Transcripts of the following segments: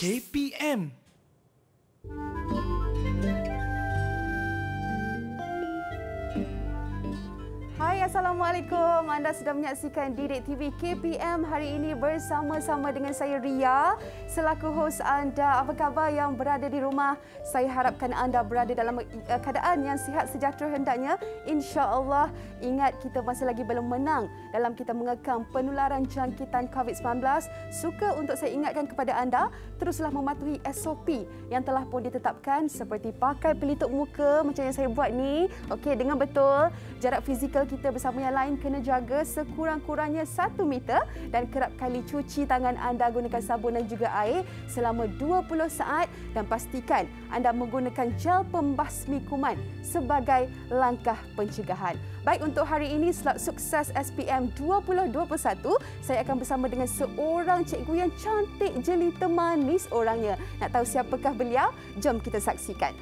KPM Assalamualaikum. Anda sedang menyaksikan Direct TV KPM hari ini bersama-sama dengan saya Ria selaku hos anda. Apa khabar yang berada di rumah? Saya harapkan anda berada dalam eh, keadaan yang sihat sejahtera hendaknya. Insya-Allah, ingat kita masih lagi belum menang dalam kita mengekang penularan jangkitan COVID-19. Suka untuk saya ingatkan kepada anda, teruslah mematuhi SOP yang telah pun ditetapkan seperti pakai pelitup muka macam yang saya buat ni. Okey, dengan betul jarak fizikal kita kita bersama yang lain kena jaga sekurang-kurangnya 1 meter dan kerap kali cuci tangan anda gunakan sabun dan juga air selama 20 saat dan pastikan anda menggunakan gel pembasmi kuman sebagai langkah pencegahan. Baik untuk hari ini selat sukses SPM 2021 saya akan bersama dengan seorang cikgu yang cantik jelita manis orangnya. Nak tahu siapakah beliau? Jom kita saksikan.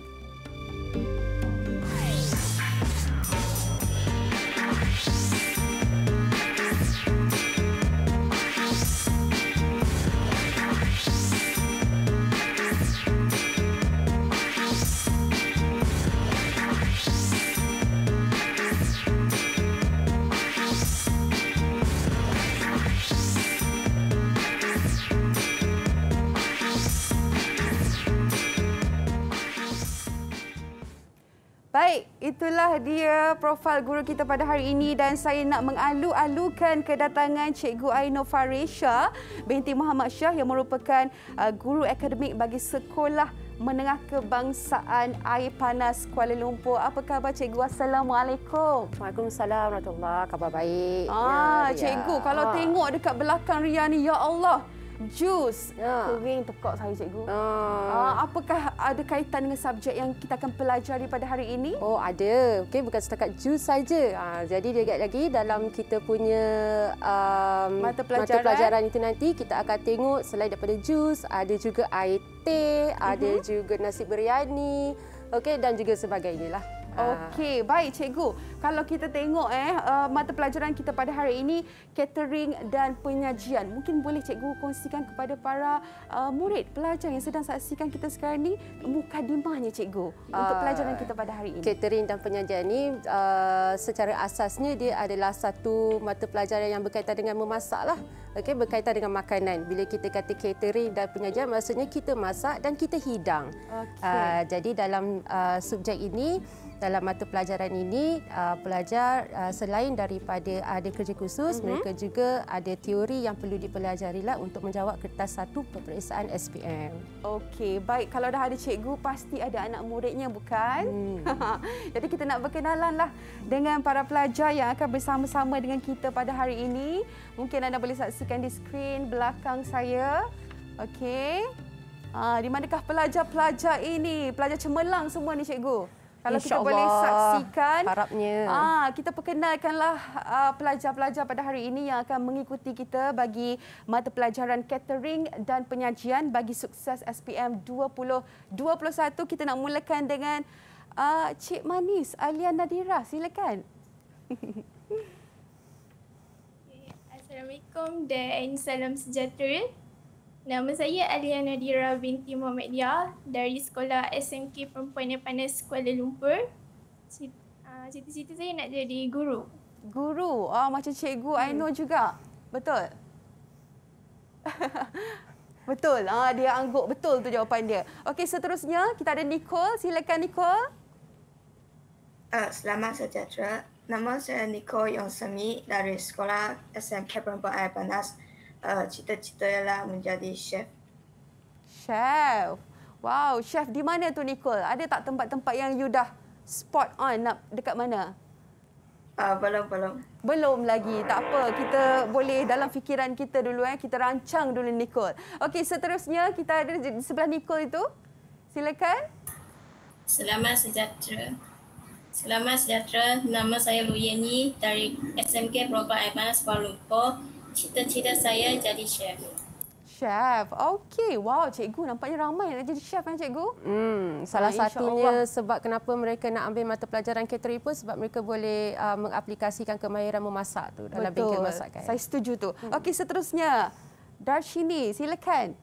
Baik, itulah dia profil guru kita pada hari ini dan saya nak mengalu-alukan kedatangan Cikgu Aino Faresha binti Muhammad Syah yang merupakan uh, guru akademik bagi Sekolah Menengah Kebangsaan Air Panas Kuala Lumpur. Apa khabar Cikgu? Assalamualaikum. Waalaikumsalam warahmatullahi wabarakatuh. Khabar baik. Ah, ya, ya. Cikgu, ya. kalau ah. tengok dekat belakang Ria ni, ya Allah jus ya. kering tekak saya cikgu. Ah. Ah, apakah ada kaitan dengan subjek yang kita akan pelajari pada hari ini? Oh ada. Okey bukan setakat jus saja. Ah, jadi dia lagi dalam kita punya um, mata pelajaran mata pelajaran itu nanti kita akan tengok selain daripada jus ada juga air teh, uh-huh. ada mhm. juga nasi biryani. Okey dan juga sebagainya lah. Ah. Okey, baik cikgu. Kalau kita tengok eh uh, mata pelajaran kita pada hari ini catering dan penyajian. Mungkin boleh cikgu kongsikan kepada para uh, murid pelajar yang sedang saksikan kita sekarang ni mukadimahnya cikgu uh, untuk ah. pelajaran kita pada hari ini. Catering dan penyajian ni uh, secara asasnya dia adalah satu mata pelajaran yang berkaitan dengan memasaklah. Okey, berkaitan dengan makanan. Bila kita kata catering dan penyajian maksudnya kita masak dan kita hidang. Okay. Uh, ah, jadi dalam uh, subjek ini dalam mata pelajaran ini uh, pelajar uh, selain daripada ada kerja khusus mm-hmm. mereka juga ada teori yang perlu dipelajari lah untuk menjawab kertas satu peperiksaan SPM. Okey, baik kalau dah ada cikgu pasti ada anak muridnya bukan? Hmm. Jadi kita nak berkenalanlah dengan para pelajar yang akan bersama-sama dengan kita pada hari ini. Mungkin anda boleh saksikan di skrin belakang saya. Okey. Ah, di manakah pelajar-pelajar ini? Pelajar cemerlang semua ni cikgu. Kalau Insya kita Allah. boleh saksikan, harapnya. Ah, kita perkenalkanlah ah, pelajar-pelajar pada hari ini yang akan mengikuti kita bagi mata pelajaran catering dan penyajian bagi sukses SPM 2021. Kita nak mulakan dengan uh, Cik Manis Alia Nadira. Silakan. Assalamualaikum dan salam sejahtera. Nama saya Alia Nadira binti Muhammad Dia dari sekolah SMK Perempuan yang Panas Kuala Lumpur. Ah, cita-cita saya nak jadi guru. Guru? Ah, oh, macam cikgu hmm. I know juga. Betul? betul. Ah, dia angguk betul tu jawapan dia. Okey, seterusnya kita ada Nicole. Silakan Nicole. Uh, selamat sejahtera. Nama saya Nicole Yong Semi dari sekolah SMK Perempuan Air Panas uh, cita-cita ialah menjadi chef. Chef. Wow, chef di mana tu Nicole? Ada tak tempat-tempat yang you dah spot on nak dekat mana? Uh, belum, belum. Belum lagi. Tak apa. Kita boleh dalam fikiran kita dulu. Eh. Kita rancang dulu Nicole. Okey, seterusnya kita ada di sebelah Nicole itu. Silakan. Selamat sejahtera. Selamat sejahtera. Nama saya Luyeni dari SMK Program Advance Kuala Lumpur cita-cita saya jadi chef. Chef. Okey. Wow, cikgu nampaknya ramai nak jadi chef kan cikgu? Hmm, ah, salah Baik, satunya sebab kenapa mereka nak ambil mata pelajaran catering pun sebab mereka boleh uh, mengaplikasikan kemahiran memasak tu dalam Betul. bengkel masakan. Saya setuju tu. Hmm. Okey, seterusnya Darshini, silakan.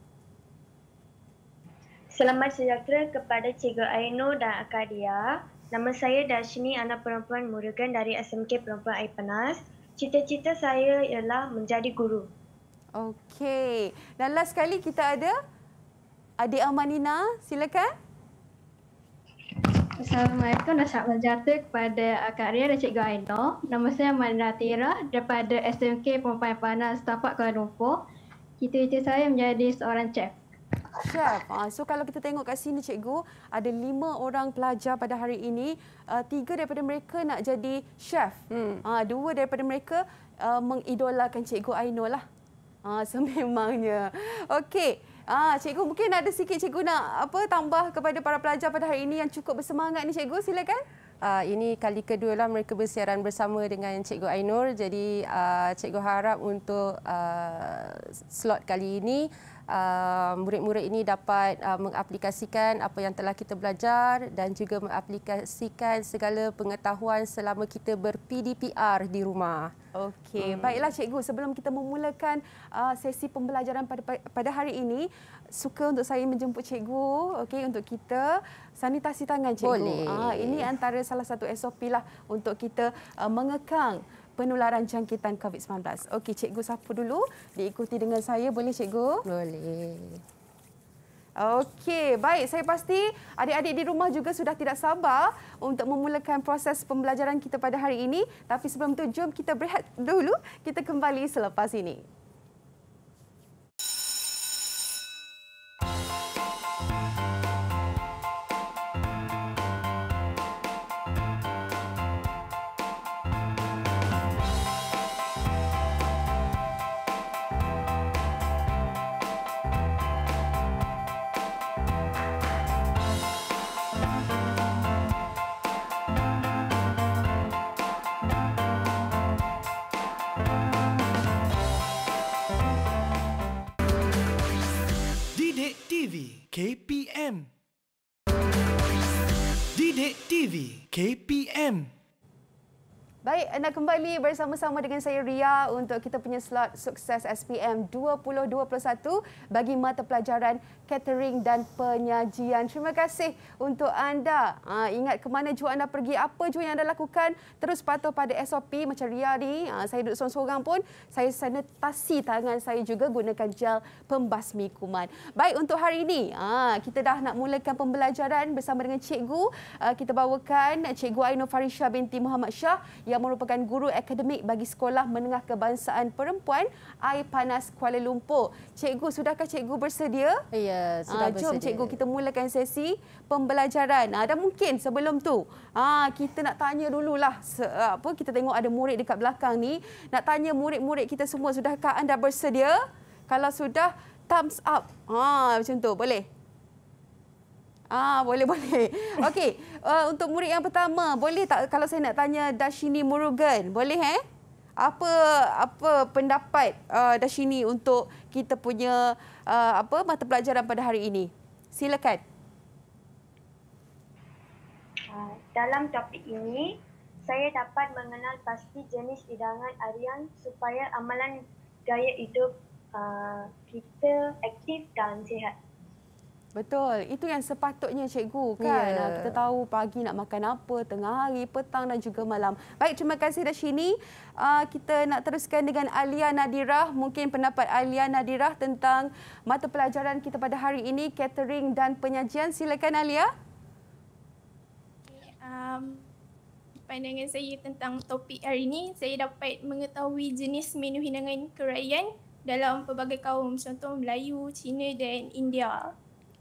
Selamat sejahtera kepada Cikgu Aino dan Akadia. Nama saya Darshini, anak perempuan Murugan dari SMK Perempuan Air Panas. Cita-cita saya ialah menjadi guru. Okey. Dan last sekali kita ada Adik Amanina, silakan. Assalamualaikum dan selamat sejahtera kepada ah, Kak Ria dan Cikgu Aino. Nama saya Amanina Tira daripada SMK Pempain Panas Tapak Kuala Lumpur. Cita-cita saya menjadi seorang chef. Chef, ah, so kalau kita tengok kat sini cikgu, ada lima orang pelajar pada hari ini. Ah, tiga daripada mereka nak jadi chef. Hmm. Ah, dua daripada mereka mengidolakan cikgu Ainul lah. Sememangnya. Okey. Ah, cikgu mungkin ada sikit cikgu nak apa tambah kepada para pelajar pada hari ini yang cukup bersemangat ni cikgu silakan. Uh, ini kali kedua lah mereka bersiaran bersama dengan Cikgu Ainur. Jadi uh, cikgu harap untuk uh, slot kali ini Um, murid-murid ini dapat um, mengaplikasikan apa yang telah kita belajar dan juga mengaplikasikan segala pengetahuan selama kita ber-PDPR di rumah. Okey, hmm. baiklah cikgu sebelum kita memulakan uh, sesi pembelajaran pada pada hari ini suka untuk saya menjemput cikgu okey untuk kita sanitasi tangan cikgu. Boleh. Ah ini antara salah satu SOP lah untuk kita uh, mengekang penularan jangkitan COVID-19. Okey, cikgu sapu dulu. Diikuti dengan saya, boleh cikgu? Boleh. Okey, baik. Saya pasti adik-adik di rumah juga sudah tidak sabar untuk memulakan proses pembelajaran kita pada hari ini. Tapi sebelum itu, jom kita berehat dulu. Kita kembali selepas ini. anda kembali bersama-sama dengan saya Ria untuk kita punya slot sukses SPM 2021 bagi mata pelajaran catering dan penyajian. Terima kasih untuk anda. Ha, ingat ke mana jua anda pergi, apa jua yang anda lakukan, terus patuh pada SOP macam Ria ni. Ha, saya duduk seorang-seorang pun, saya sanitasi tangan saya juga gunakan gel pembasmi kuman. Baik, untuk hari ini, ha, ah, kita dah nak mulakan pembelajaran bersama dengan cikgu. Ha, kita bawakan cikgu Ainul Farisha binti Muhammad Shah yang merupakan merupakan guru akademik bagi Sekolah Menengah Kebangsaan Perempuan Air Panas Kuala Lumpur. Cikgu, sudahkah cikgu bersedia? Ya, sudah ha, jom bersedia. Jom cikgu kita mulakan sesi pembelajaran. Ha, ah, dan mungkin sebelum tu Ah kita nak tanya dululah ah, apa kita tengok ada murid dekat belakang ni. Nak tanya murid-murid kita semua sudahkah anda bersedia? Kalau sudah, thumbs up. Ah macam tu, boleh? Ah, boleh boleh. Okey uh, untuk murid yang pertama, boleh tak kalau saya nak tanya Dashini Murugan? Boleh eh? Apa apa pendapat uh, Dashini untuk kita punya uh, apa mata pelajaran pada hari ini? Silakan. Dalam topik ini, saya dapat mengenal pasti jenis hidangan harian supaya amalan gaya hidup uh, kita aktif dan sihat. Betul. Itu yang sepatutnya cikgu kan. Yeah. Ya. Kita tahu pagi nak makan apa, tengah hari, petang dan juga malam. Baik, terima kasih sini Uh, kita nak teruskan dengan Alia Nadirah. Mungkin pendapat Alia Nadirah tentang mata pelajaran kita pada hari ini, catering dan penyajian. Silakan Alia. Um, pandangan saya tentang topik hari ini, saya dapat mengetahui jenis menu hidangan kerayaan dalam pelbagai kaum. Contoh Melayu, Cina dan India.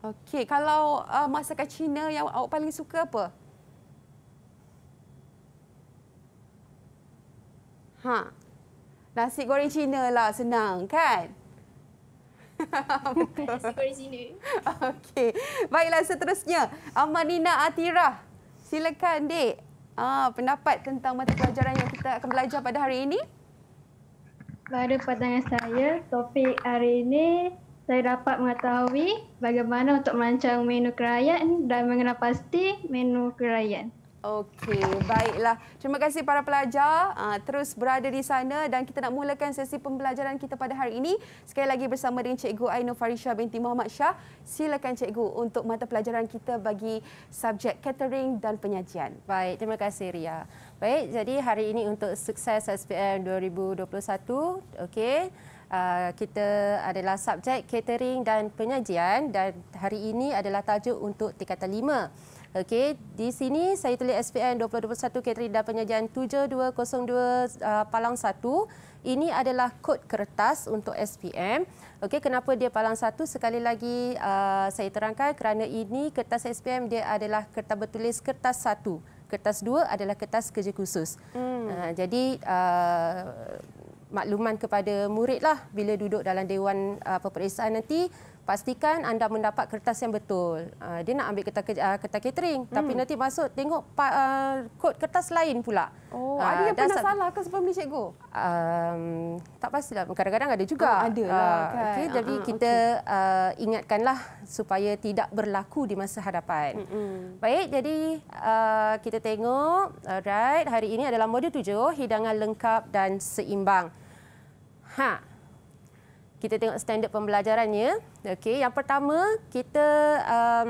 Okey, kalau uh, masakan Cina yang awak paling suka apa? Ha. Nasi goreng Cina lah senang kan? Okey. Baiklah seterusnya, Amanina Atira, Silakan, Dik. Ah, pendapat tentang mata pelajaran yang kita akan belajar pada hari ini? Pada pertanyaan saya, topik hari ini saya dapat mengetahui bagaimana untuk melancar menu kerayaan dan mengenal pasti menu kerayaan. Okey, baiklah. Terima kasih para pelajar ah, terus berada di sana dan kita nak mulakan sesi pembelajaran kita pada hari ini. Sekali lagi bersama dengan Cikgu Aino Farisha binti Muhammad Shah. Silakan Cikgu untuk mata pelajaran kita bagi subjek catering dan penyajian. Baik, terima kasih Ria. Baik, jadi hari ini untuk sukses SPM 2021, okey. Ah, kita adalah subjek catering dan penyajian dan hari ini adalah tajuk untuk tingkatan 5. Okey, di sini saya tulis SPM 2021 Catering dan Penyajian 7202 uh, ah, Palang 1. Ini adalah kod kertas untuk SPM. Okey, kenapa dia Palang 1? Sekali lagi uh, saya terangkan kerana ini kertas SPM dia adalah kertas bertulis kertas 1. Kertas 2 adalah kertas kerja khusus. Hmm. Uh, jadi uh, makluman kepada murid lah bila duduk dalam dewan uh, peperiksaan nanti pastikan anda mendapat kertas yang betul. Uh, dia nak ambil kertas uh, kertas catering hmm. tapi nanti masuk tengok pa, uh, kod kertas lain pula. Oh, uh, ada yang pernah salah ke sebelum ni cikgu? Um, tak pastilah. Kadang-kadang ada juga. Oh, ada lah. Uh, kan? okay, uh-huh, jadi ah, ah, kita okay. uh, ingatkanlah supaya tidak berlaku di masa hadapan. Mm-hmm. Baik, jadi uh, kita tengok. Alright, hari ini adalah modul tujuh, hidangan lengkap dan seimbang. Ha. Kita tengok standard pembelajarannya. Okey, yang pertama kita um,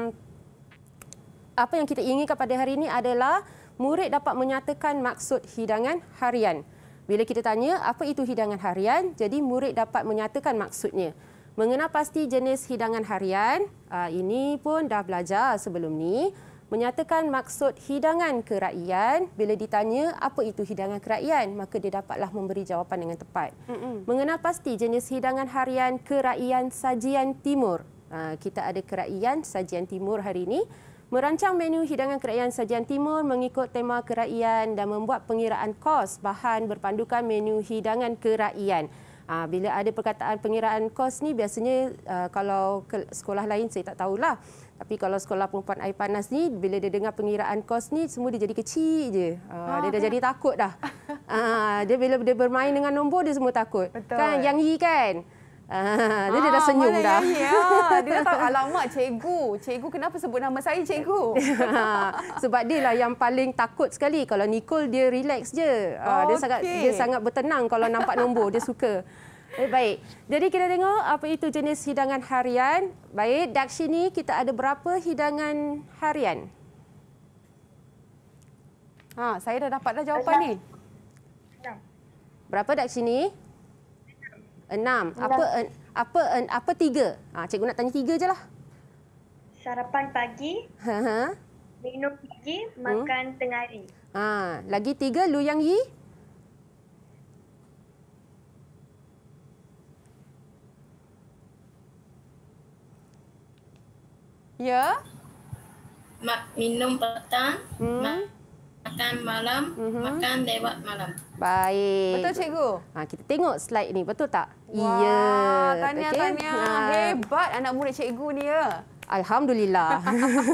apa yang kita inginkan pada hari ini adalah murid dapat menyatakan maksud hidangan harian. Bila kita tanya apa itu hidangan harian, jadi murid dapat menyatakan maksudnya. Mengenal pasti jenis hidangan harian, ah, ini pun dah belajar sebelum ni menyatakan maksud hidangan kerakyan bila ditanya apa itu hidangan kerakyan maka dia dapatlah memberi jawapan dengan tepat mm-hmm. mengenal pasti jenis hidangan harian kerakyan sajian timur ha, kita ada kerakyan sajian timur hari ini merancang menu hidangan kerakyan sajian timur mengikut tema kerakyan dan membuat pengiraan kos bahan berpandukan menu hidangan kerakyan Ha, bila ada perkataan pengiraan kos ni biasanya uh, kalau sekolah lain saya tak tahulah. Tapi kalau sekolah perempuan air panas ni, bila dia dengar pengiraan kos ni, semua dia jadi kecil je. Ha, ha, dia dah kan? jadi takut dah. Ha, dia bila dia bermain dengan nombor, dia semua takut. Betul. Kan, yang Yi kan? Ah, dia, ah, dia dah senyum dah. Ya, dia dah tahu, alamak cikgu. Cikgu kenapa sebut nama saya cikgu? Ah, sebab dia lah yang paling takut sekali. Kalau Nicole, dia relax je. Ah, okay. dia, sangat, dia sangat bertenang kalau nampak nombor. Dia suka. Eh, baik. Jadi kita tengok apa itu jenis hidangan harian. Baik, Dakshini kita ada berapa hidangan harian? Ha, saya dah dapat dah jawapan ni. Berapa Dakshini? Enam. Apa en, apa en, apa tiga? Ha, cikgu nak tanya tiga je lah. Sarapan pagi. Ha, ha. Minum pagi, hmm. makan hmm. tengah hari. Ha, lagi tiga, Lu Yang Yi? Ya. Mak minum petang, hmm. makan malam, hmm. makan lewat malam. Baik. Betul cikgu. Ha, kita tengok slide ni betul tak? Wah, ya. Tanya-tanya. Okay. Ha. Hebat anak murid cikgu ni ya. Alhamdulillah.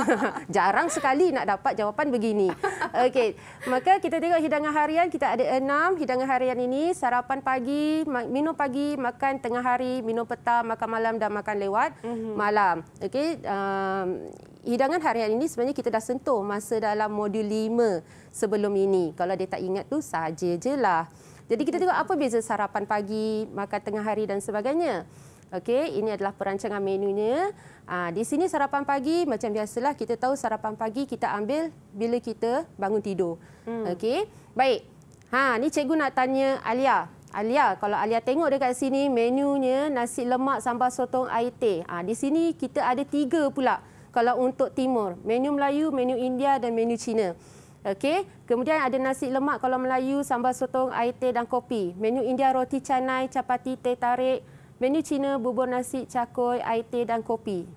Jarang sekali nak dapat jawapan begini. Okey, maka kita tengok hidangan harian. Kita ada enam hidangan harian ini. Sarapan pagi, minum pagi, makan tengah hari, minum petang, makan malam dan makan lewat mm -hmm. malam. Okey, um, hidangan harian ini sebenarnya kita dah sentuh masa dalam modul lima sebelum ini. Kalau dia tak ingat tu saja je lah. Jadi kita tengok apa beza sarapan pagi, makan tengah hari dan sebagainya. Okey, ini adalah perancangan menunya. Aa, ah, di sini sarapan pagi macam biasalah kita tahu sarapan pagi kita ambil bila kita bangun tidur. Hmm. Okey. Baik. Ha, ni cikgu nak tanya Alia. Alia, kalau Alia tengok dekat sini menunya nasi lemak sambal sotong air teh. Ha, di sini kita ada tiga pula. Kalau untuk timur, menu Melayu, menu India dan menu Cina. Okey. Kemudian ada nasi lemak kalau Melayu, sambal sotong, air teh dan kopi. Menu India roti canai, chapati, teh tarik, Menu Cina bubur nasi, cakoi, air teh dan kopi.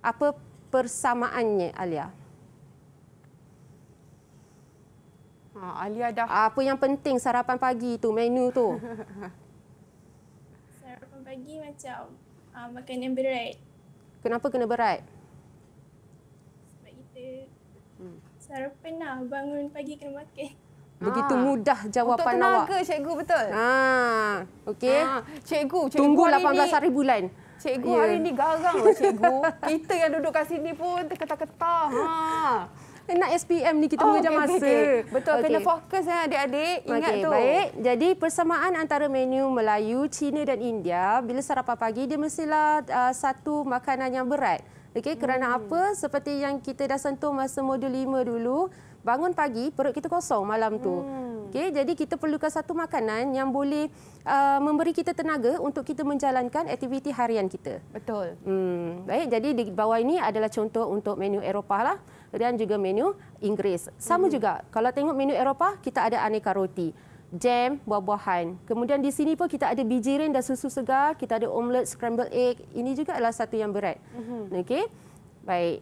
Apa persamaannya, Alia? Ha, Alia dah... Apa yang penting sarapan pagi tu, menu tu? sarapan pagi macam uh, makan yang berat. Kenapa kena berat? Sebab kita hmm. sarapan lah, bangun pagi kena makan. Begitu ha. mudah jawapan awak. Untuk tenaga, awak. cikgu betul. Ha. Okey. Ha. Cikgu, cikgu Tunggu 18 hari, hari bulan. Cikgu ya. hari ni garang lah, cikgu. Kita yang duduk kat sini pun terketah-ketah. Ha. Nak SPM ni kita oh, mengejar okay, masa. Okay. Betul, okay. kena fokus ya adik-adik. Ingat okay, tu. Baik. Jadi persamaan antara menu Melayu, Cina dan India, bila sarapan pagi dia mestilah uh, satu makanan yang berat. Okay kerana hmm. apa? Seperti yang kita dah sentuh masa modul 5 dulu, Bangun pagi, perut kita kosong malam tu. Hmm. Okay, jadi kita perlukan satu makanan yang boleh uh, memberi kita tenaga untuk kita menjalankan aktiviti harian kita. Betul. Hmm. Baik, jadi di bawah ini adalah contoh untuk menu Eropah lah dan juga menu Inggeris. Sama hmm. juga, kalau tengok menu Eropah, kita ada aneka roti jam buah-buahan. Kemudian di sini pun kita ada bijirin dan susu segar, kita ada omelette, scrambled egg. Ini juga adalah satu yang berat. Mm-hmm. Okey. Baik.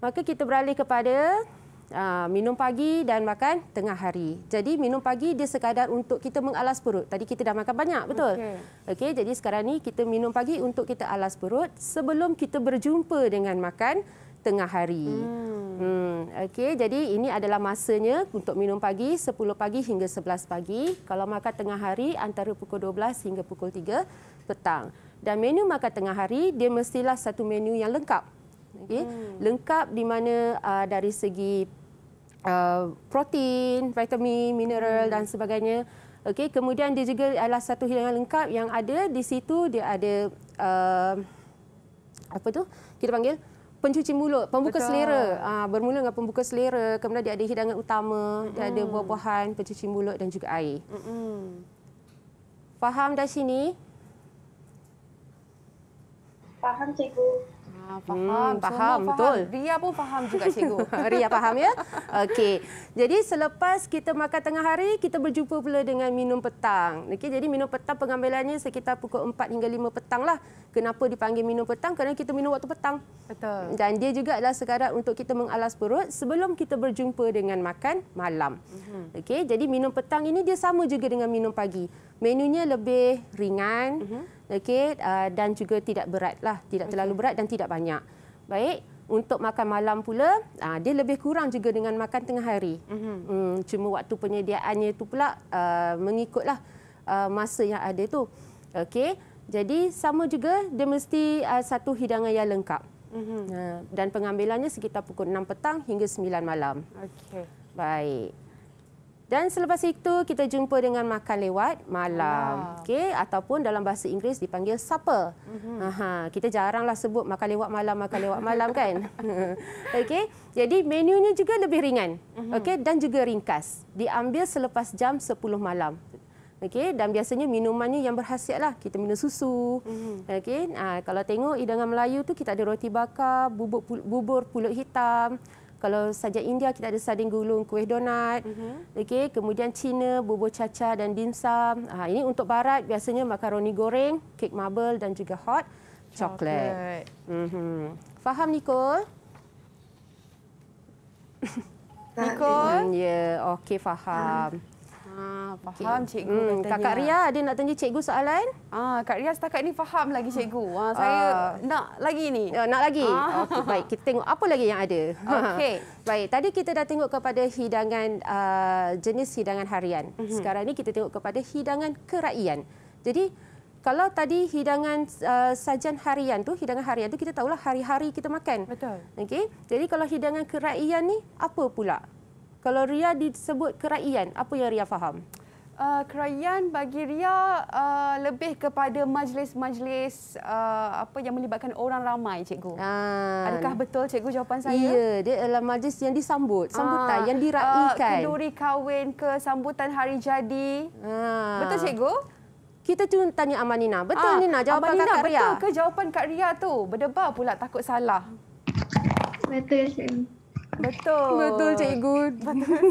Maka kita beralih kepada Ah, minum pagi dan makan tengah hari. Jadi minum pagi dia sekadar untuk kita mengalas perut. Tadi kita dah makan banyak, betul? Okey. Okay, jadi sekarang ni kita minum pagi untuk kita alas perut sebelum kita berjumpa dengan makan tengah hari. Hmm. hmm Okey, jadi ini adalah masanya untuk minum pagi 10 pagi hingga 11 pagi. Kalau makan tengah hari antara pukul 12 hingga pukul 3 petang. Dan menu makan tengah hari dia mestilah satu menu yang lengkap. Okay. Hmm. Lengkap di mana uh, dari segi Uh, protein, vitamin, mineral hmm. dan sebagainya. Okey, kemudian dia juga adalah satu hidangan lengkap yang ada di situ dia ada uh, apa tu? Kita panggil pencuci mulut, pembuka Betul. selera. Uh, bermula dengan pembuka selera, kemudian dia ada hidangan utama, hmm dia ada hmm. buah-buahan, pencuci mulut dan juga air. hmm Faham dah sini? Faham cikgu. Ah, hmm, faham. Hmm, faham, faham, betul. Ria pun faham juga cikgu. Ria faham ya? Okey. Jadi selepas kita makan tengah hari, kita berjumpa pula dengan minum petang. Okey, jadi minum petang pengambilannya sekitar pukul 4 hingga 5 petang lah. Kenapa dipanggil minum petang? Kerana kita minum waktu petang. Betul. Dan dia juga adalah sekarang untuk kita mengalas perut sebelum kita berjumpa dengan makan malam. Mm-hmm. Okey, jadi minum petang ini dia sama juga dengan minum pagi. Menunya lebih ringan. Mm-hmm okey uh, dan juga tidak beratlah tidak okay. terlalu berat dan tidak banyak baik untuk makan malam pula uh, dia lebih kurang juga dengan makan tengah hari mm -hmm. hmm, cuma waktu penyediaannya itu pula uh, mengikutlah uh, masa yang ada tu okey jadi sama juga dia mesti uh, satu hidangan yang lengkap mm -hmm. uh, dan pengambilannya sekitar pukul 6 petang hingga 9 malam okey baik dan selepas itu kita jumpa dengan makan lewat malam. Wow. Ah. Okey ataupun dalam bahasa Inggeris dipanggil supper. Mm -hmm. Aha, kita jaranglah sebut makan lewat malam, makan lewat malam kan. Okey. Jadi menunya juga lebih ringan. Mm -hmm. Okey dan juga ringkas. Diambil selepas jam 10 malam. Okey dan biasanya minumannya yang berkhasiatlah. Kita minum susu. Mm -hmm. Okey. Ah, kalau tengok hidangan Melayu tu kita ada roti bakar, bubur bubur pulut hitam kalau saja India kita ada sarding gulung kuih donat mm-hmm. okey kemudian China bubur caca dan dimsum ha, ini untuk barat biasanya makaroni goreng kek marble dan juga hot coklat mm-hmm. faham Nicole Nicole hmm, ya yeah, okey faham mm. Ah, faham okay. cikgu hmm, katanya. Kak Ria ada nak tanya cikgu soalan? Ah, Kak Ria setakat ni faham lagi cikgu. Ah, saya ah. nak lagi ni. Ah, nak lagi. Ah. Okey, baik. Kita tengok apa lagi yang ada. Okey. baik. Tadi kita dah tengok kepada hidangan uh, jenis hidangan harian. Mm -hmm. Sekarang ni kita tengok kepada hidangan kerajaan. Jadi kalau tadi hidangan uh, sajian harian tu, hidangan harian tu kita tahulah hari-hari kita makan. Betul. Okey. Jadi kalau hidangan kerajaan ni apa pula? Kalau Ria disebut keraian, apa yang Ria faham? Uh, keraian bagi Ria uh, lebih kepada majlis-majlis uh, apa yang melibatkan orang ramai, Cikgu. Ha. Adakah betul Cikgu jawapan saya? Ya, dia adalah majlis yang disambut, ah. sambutan, ha. yang diraihkan. Uh, Keduri kahwin ke sambutan hari jadi. Ha. Betul Cikgu? Kita cuma tanya Amanina. Betul ha. Nina jawapan Aman Kak, Kak Ria? Betul ke jawapan Kak Ria tu? Berdebar pula takut salah. Betul Cikgu. Betul. Betul cikgu. Betul.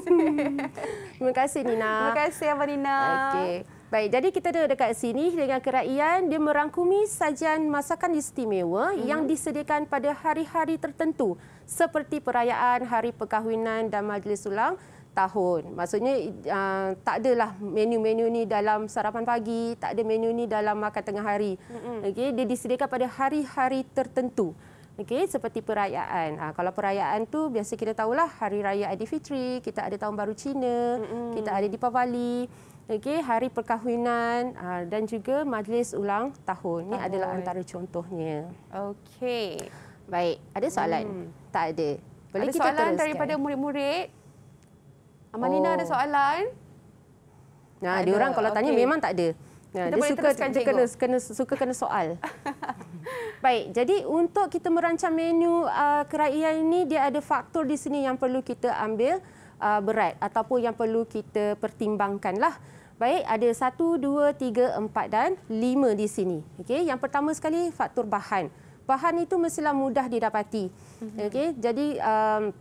Terima kasih Nina. Terima kasih Abang Nina. Okey. Baik, jadi kita ada dekat sini dengan keraian dia merangkumi sajian masakan istimewa hmm. yang disediakan pada hari-hari tertentu seperti perayaan hari perkahwinan dan majlis ulang tahun. Maksudnya uh, tak adalah menu-menu ni dalam sarapan pagi, tak ada menu ni dalam makan tengah hari. -hmm. Okey, dia disediakan pada hari-hari tertentu okey seperti perayaan ha, kalau perayaan tu biasa kita tahulah hari raya Aidilfitri kita ada tahun baru Cina mm-hmm. kita ada Deepavali okey hari perkahwinan ah, dan juga majlis ulang tahun Ini oh, adalah antara contohnya okey baik ada soalan mm. tak ada boleh ada kita soalan teruskan? daripada murid-murid Amalina oh. ada soalan nah ada. orang kalau tanya memang tak ada Nah, dia suka kena, kena, kena, suka kena soal. Baik, jadi untuk kita merancang menu uh, keraian ini, dia ada faktor di sini yang perlu kita ambil uh, berat ataupun yang perlu kita pertimbangkanlah. Baik, ada satu, dua, tiga, empat dan lima di sini. Okey, yang pertama sekali faktor bahan. Bahan itu mestilah mudah didapati. Mhm. Okey, jadi um,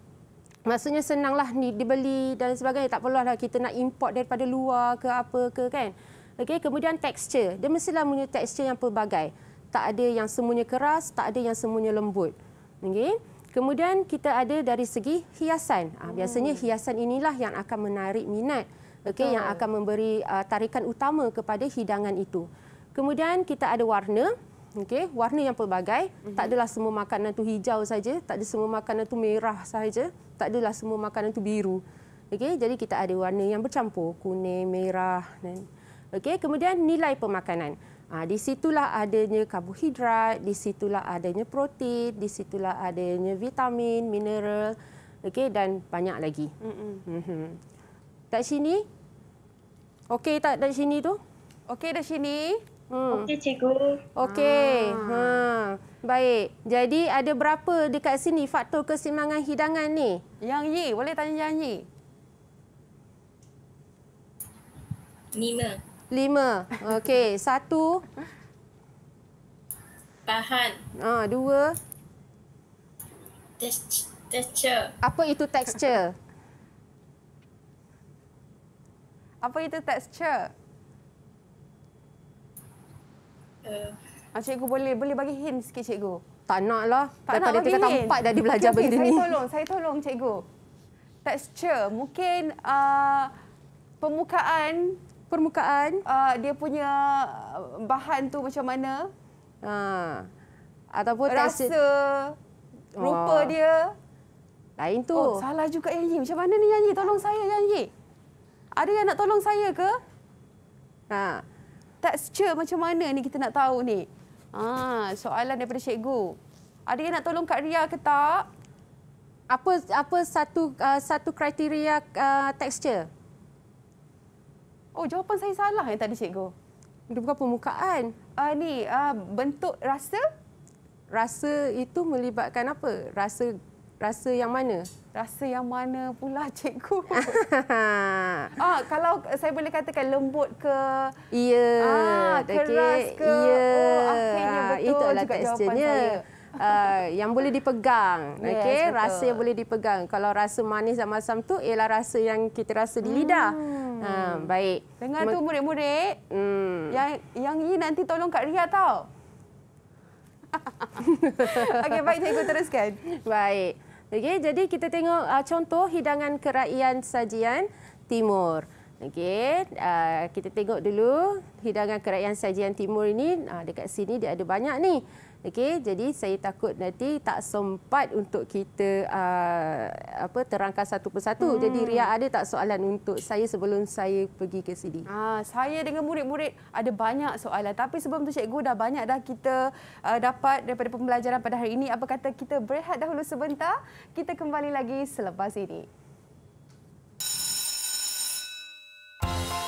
maksudnya senanglah ni dibeli dan sebagainya. Tak perlulah lah kita nak import daripada luar ke apa ke kan. Okey, kemudian tekstur. Dia mestilah punya tekstur yang pelbagai tak ada yang semuanya keras, tak ada yang semuanya lembut. Okay. Kemudian kita ada dari segi hiasan. Ah, hmm. Biasanya hiasan inilah yang akan menarik minat, okay, yang akan memberi uh, tarikan utama kepada hidangan itu. Kemudian kita ada warna. Okay, warna yang pelbagai, mm-hmm. tak adalah semua makanan tu hijau saja, tak ada semua makanan tu merah saja, tak adalah semua makanan tu biru. Okay, jadi kita ada warna yang bercampur, kuning, merah dan okay, kemudian nilai pemakanan. Ha, di situlah adanya karbohidrat, di situlah adanya protein, di situlah adanya vitamin, mineral, okay dan banyak lagi. Mm-hmm. Tak sini? Okey tak dari sini tu? Okey dari sini. Hmm. Okey cikgu. Okey. Ha. ha. Baik. Jadi ada berapa dekat sini faktor kesimbangan hidangan ni? Yang Yi, boleh tanya Yang Yi? Lima. Lima. Okey. Satu. Tahan. Ha, dua. Texture. Apa itu texture? Apa itu texture? Uh. Cikgu boleh boleh bagi hint sikit cikgu. Tak naklah. Tak Daripada nak bagi tingkat hint. empat dah dia belajar okay, okay. Saya tolong, saya tolong cikgu. Texture, mungkin uh, permukaan permukaan uh, dia punya ah, bahan tu macam mana ha ataupun rasa tersi... rupa oh. dia lain tu oh, salah juga nyanyi macam mana ni nyanyi tolong saya nyanyi ada yang nak tolong saya ke ha tekstur macam mana ni kita nak tahu ni ha soalan daripada cikgu ada yang nak tolong kak ria ke tak apa apa satu uh, satu kriteria uh, texture Oh, jawapan saya salah yang tadi cikgu. Dia bukan permukaan. Uh, ni, uh, bentuk rasa? Rasa itu melibatkan apa? Rasa rasa yang mana? Rasa yang mana pula cikgu? ah, kalau saya boleh katakan lembut ke? Ya. Yeah. Ah, keras okay. ke? Ya. Yeah. Oh, akhirnya betul Itulah juga jawapan saya. Uh, yang boleh dipegang yes, okey rasa yang boleh dipegang kalau rasa manis dan masam tu ialah rasa yang kita rasa di lidah hmm. Hmm. Ha, baik. Dengar Cuma... tu murid-murid. Hmm. Yang yang ini nanti tolong Kak Ria tau. Okey, baik cikgu teruskan. Baik. Okey, jadi kita tengok uh, contoh hidangan kerajaan sajian timur. Okey, uh, kita tengok dulu hidangan kerajaan sajian timur ini. Uh, dekat sini dia ada banyak ni. Okey, jadi saya takut nanti tak sempat untuk kita uh, apa terangkan satu persatu. Hmm. Jadi Ria ada tak soalan untuk saya sebelum saya pergi ke sini? Ah, saya dengan murid-murid ada banyak soalan. Tapi sebelum tu cikgu dah banyak dah kita uh, dapat daripada pembelajaran pada hari ini. Apa kata kita berehat dahulu sebentar? Kita kembali lagi selepas ini. Thank you.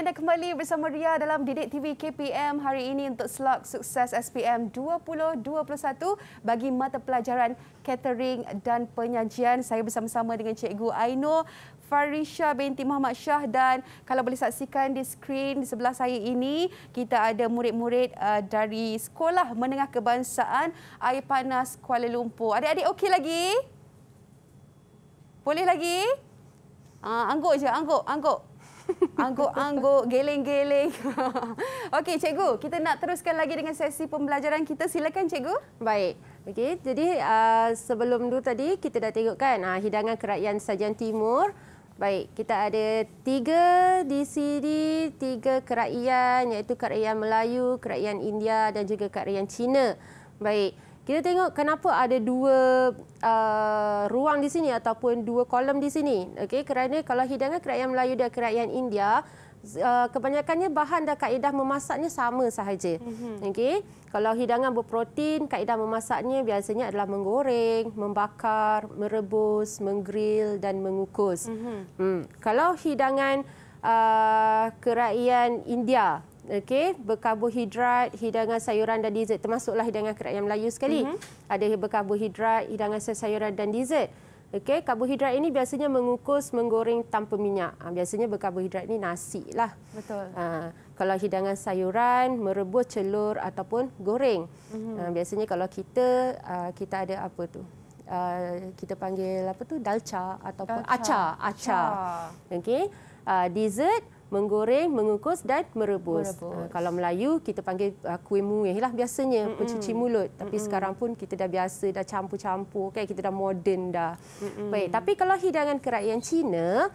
anda kembali bersama Ria dalam Didik TV KPM hari ini untuk slot sukses SPM 2021 bagi mata pelajaran catering dan penyajian. Saya bersama-sama dengan Cikgu Aino Farisha binti Muhammad Shah dan kalau boleh saksikan di skrin di sebelah saya ini, kita ada murid-murid uh, dari Sekolah Menengah Kebangsaan Air Panas Kuala Lumpur. Adik-adik okey lagi? Boleh lagi? Uh, angguk je, angguk, angguk angguk-angguk, geleng-geleng. Okey, cikgu, kita nak teruskan lagi dengan sesi pembelajaran kita. Silakan, cikgu. Baik. Okey, jadi uh, sebelum dulu tadi kita dah tengok kan uh, hidangan kerajaan Sajian Timur. Baik, kita ada tiga di sini, tiga kerajaan iaitu kerajaan Melayu, kerajaan India dan juga kerajaan Cina. Baik. Baik. Kita tengok kenapa ada dua uh, ruang di sini ataupun dua kolom di sini. Okey, kerana kalau hidangan kerajaan Melayu dan kerajaan India, uh, kebanyakannya bahan dan kaedah memasaknya sama sahaja. Mhm. Okey. Kalau hidangan berprotein, kaedah memasaknya biasanya adalah menggoreng, membakar, merebus, menggrill dan mengukus. Mhm. Hmm. Kalau hidangan uh, kerajaan India, okey berkarbohidrat hidangan sayuran dan dessert termasuklah hidangan kerajaan Melayu sekali mm -hmm. ada berkarbohidrat hidangan sayuran dan dessert okey karbohidrat ini biasanya mengukus menggoreng tanpa minyak ha, biasanya berkarbohidrat ini nasi lah betul ha, kalau hidangan sayuran merebus celur ataupun goreng mm -hmm. ha, biasanya kalau kita kita ada apa tu Uh, kita panggil apa tu dalca ataupun dalca. acar acar, acar. okey uh, dessert menggoreng, mengukus dan merebus. merebus. Uh, kalau Melayu kita panggil uh, kuih muih lah biasanya Mm-mm. pencuci mulut. Tapi Mm-mm. sekarang pun kita dah biasa dah campur-campur kan kita dah moden dah. Mm-mm. Baik, tapi kalau hidangan kerajaan Cina,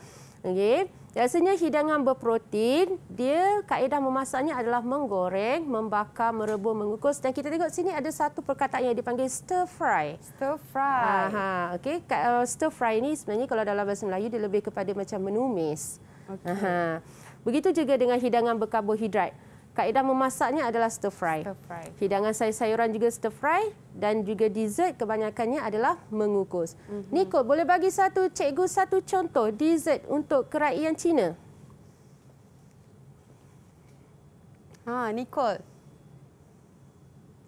okey, biasanya hidangan berprotein, dia kaedah memasaknya adalah menggoreng, membakar, merebus, mengukus dan kita tengok sini ada satu perkataan yang dipanggil stir fry. Stir fry. Aha, okey. Uh, stir fry ni sebenarnya kalau dalam bahasa Melayu dia lebih kepada macam menumis. Okay. Begitu juga dengan hidangan berkarbohidrat. Kaedah memasaknya adalah stir fry. Stir fry. Hidangan sayur-sayuran juga stir fry dan juga dessert kebanyakannya adalah mengukus. Mm -hmm. Nico, boleh bagi satu cikgu satu contoh dessert untuk kerajaan Cina? Ha, Nico.